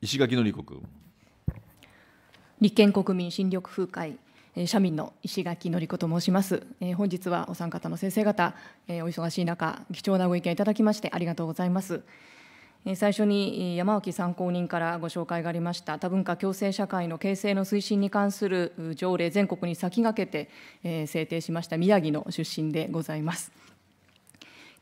石垣のりこ君。立憲国民新緑風会社民の石垣のり子と申します。本日はお三方の先生方、お忙しい中、貴重なご意見いただきましてありがとうございます。最初に山脇参考人からご紹介がありました多文化共生社会の形成の推進に関する条例全国に先駆けて制定しました宮城の出身でございます。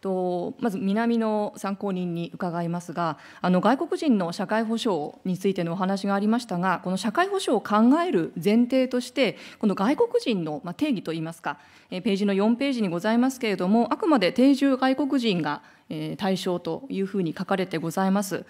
とまず南の参考人に伺いますがあの外国人の社会保障についてのお話がありましたがこの社会保障を考える前提としてこの外国人の定義といいますかページの4ページにございますけれどもあくまで定住外国人が対象というふうに書かれてございます。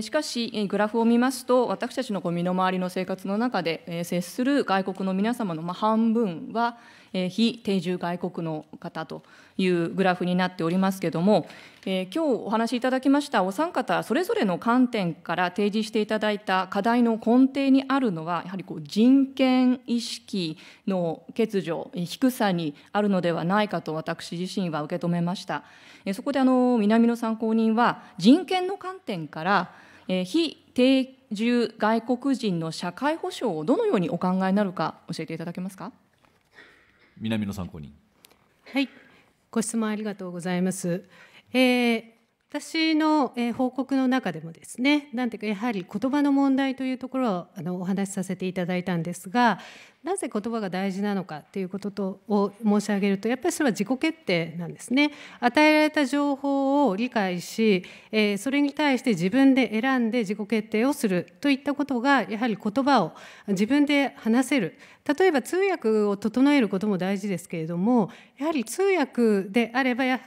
しかし、グラフを見ますと、私たちの身の回りの生活の中で接する外国の皆様の半分は、非定住外国の方というグラフになっておりますけれども、今日お話しいただきましたお三方それぞれの観点から提示していただいた課題の根底にあるのはやはりこう人権意識の欠如低さにあるのではないかと私自身は受け止めました。そこであの南の参考人は人権の観点から非定住外国人の社会保障をどのようにお考えになるか教えていただけますか。南野参考人。はい、ご質問ありがとうございます。えー、私の、えー、報告の中でもですね、なんていうかやはり言葉の問題というところをあのお話しさせていただいたんですが、なぜ言葉が大事なのかということとを申し上げるとやっぱりそれは自己決定なんですね与えられた情報を理解し、えそれに対して自分で選んで自己決定をするといったことがやはり言葉を自分で話せる例えば通訳を整えることも大事ですけれどもやはり通訳であればやっ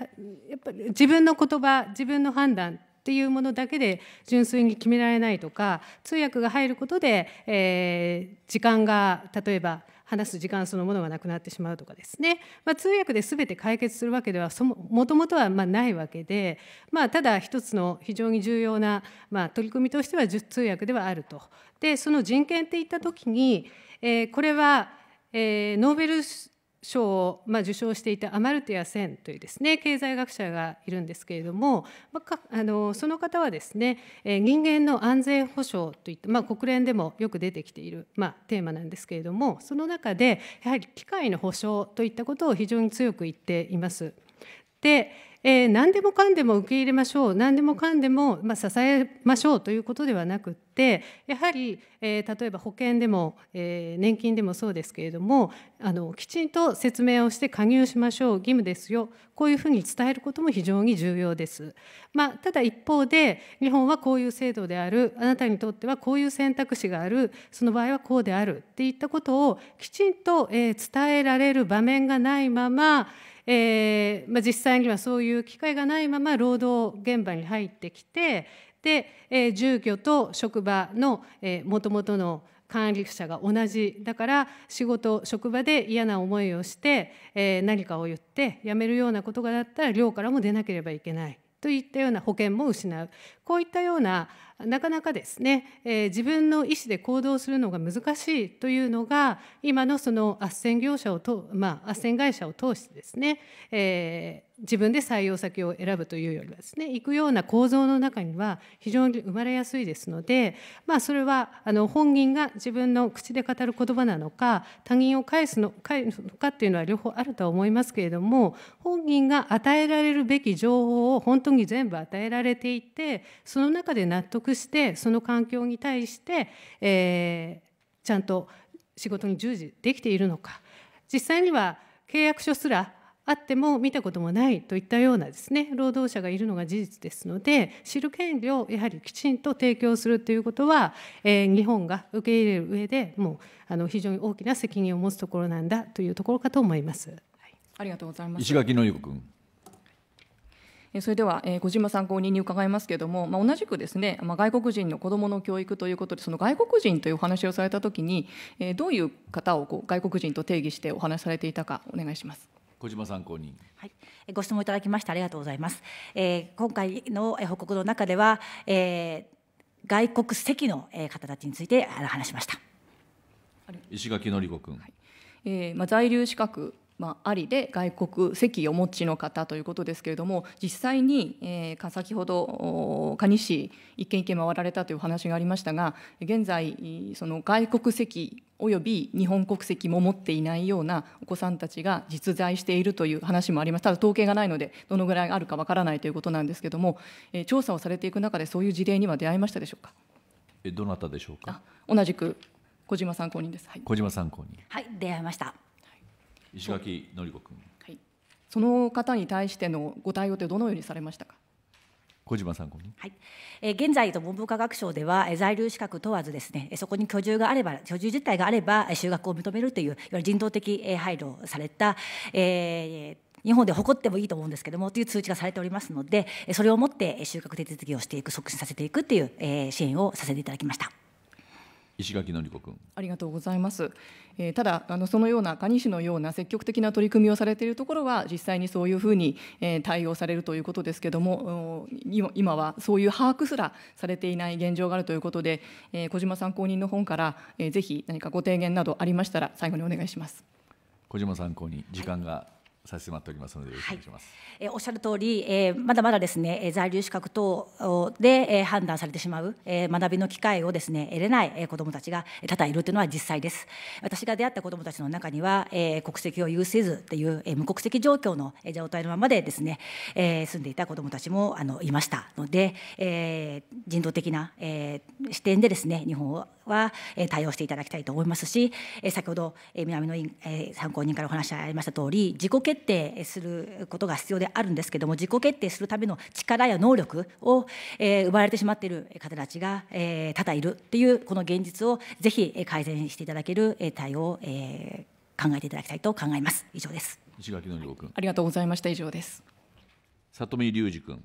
ぱり自分の言葉自分の判断っていうものだけで純粋に決められないとか通訳が入ることで、えー、時間が例えば話す時間そのものがなくなってしまうとかですね、まあ、通訳で全て解決するわけではもともとはまないわけで、まあ、ただ一つの非常に重要な、まあ、取り組みとしては通訳ではあると。でその人権っていった時に、えー、これは、えー、ノーベル賞を、まあ、受賞していたアマルティア・センというですね経済学者がいるんですけれども、まあ、あのその方はですね人間の安全保障といった、まあ、国連でもよく出てきている、まあ、テーマなんですけれどもその中でやはり機械の保障といったことを非常に強く言っています。でえー、何でもかんでも受け入れましょう何でもかんでも、まあ、支えましょうということではなくってやはり、えー、例えば保険でも、えー、年金でもそうですけれどもあのきちんと説明をして加入しましょう義務ですよこういうふうに伝えることも非常に重要です。まあ、ただ一方で日本はこういう制度であるあなたにとってはこういう選択肢があるその場合はこうであるっていったことをきちんと、え伝えられる場面がないまま、えまあ、実際にはそういういう機会がないまま労働現場に入ってきてで、えー、住居と職場のもともとの管理者が同じだから仕事職場で嫌な思いをして、えー、何かを言って辞めるようなことがだったら寮からも出なければいけないといったような保険も失うこういったようななかなかですね、えー、自分の意思で行動するのが難しいというのが今のその斡旋業者をと、ま斡旋会社を通してですね、えー自分で採用先を選ぶというよりはですね行くような構造の中には非常に生まれやすいですので、まあ、それはあの本人が自分の口で語る言葉なのか他人を返すのかっていうのは両方あるとは思いますけれども本人が与えられるべき情報を本当に全部与えられていてその中で納得してその環境に対して、えー、ちゃんと仕事に従事できているのか実際には契約書すらあっても見たこともないといったようなですね労働者がいるのが事実ですので知る権利をやはりきちんと提供するということは、えー、日本が受け入れる上でもうあの非常に大きな責任を持つところなんだというところかと思います。はい、ありがとうございます石垣の子君それでは、え小島参考人に伺いますけれども、まあ、同じくですね、まあ、外国人の子どもの教育ということでその外国人というお話をされたときに、えどういう方をこう外国人と定義してお話しされていたかお願いします。小島参考人、はい、ご質問いただきましてありがとうございます、えー、今回の報告の中では、えー、外国籍の方たちについて話しました石垣のり子君、はいえーまあ、在留資格まあ、ありで外国籍お持ちの方ということですけれども実際に、えー、先ほど蟹市一軒一軒回られたというお話がありましたが現在その外国籍および日本国籍も持っていないようなお子さんたちが実在しているという話もありますただ統計がないのでどのぐらいあるかわからないということなんですけれども、えー、調査をされていく中でそういう事例には出会いましたでしょうか。えどなたでしょうか。同じく小島参考人です。はい、小島参考人はい、出会いました。石垣の子君、はい、その方に対してのご対応ってどのようにされましたか小島さんはい、えー、現在と文部科学省では、えー、在留資格問わずですねそこに居住があれば居住実態があれば就学を認めるといういわゆる人道的、えー、配慮をされた、えー、日本で誇ってもいいと思うんですけどもという通知がされておりますのでそれをもって就学手続きをしていく促進させていくという支援をさせていただきました。石垣のり子君ありがとうございます、えー、ただあのそのような蟹市のような積極的な取り組みをされているところは実際にそういうふうに、えー、対応されるということですけども今はそういう把握すらされていない現状があるということで、えー、小島参考人の本から、えー、ぜひ何かご提言などありましたら最後にお願いします小島参考人時間が、はい差し迫っておりますのでよろしくお願いします、はい、えおっしゃる通り、えー、まだまだですね在留資格等で、え判断されてしまう、えー、学びの機会をですね得れない、え子どもたちが多々いるというのは実際です私が出会った子どもたちの中には、えー、国籍を有せずっていう、えー、無国籍状況の状態のままでですね、えー、住んでいた子どもたちもあのいましたので、えー、人道的な、えー、視点でですね日本をは対応していただきたいと思いますし先ほど南の参考人からお話ありました通り自己決定することが必要であるんですけれども自己決定するための力や能力を奪われてしまっている方たちが多々いるっていうこの現実をぜひ改善していただける対応を考えていただきたいと考えます。以上です。石垣の君、ありがとうございました。以上です。里見隆二君。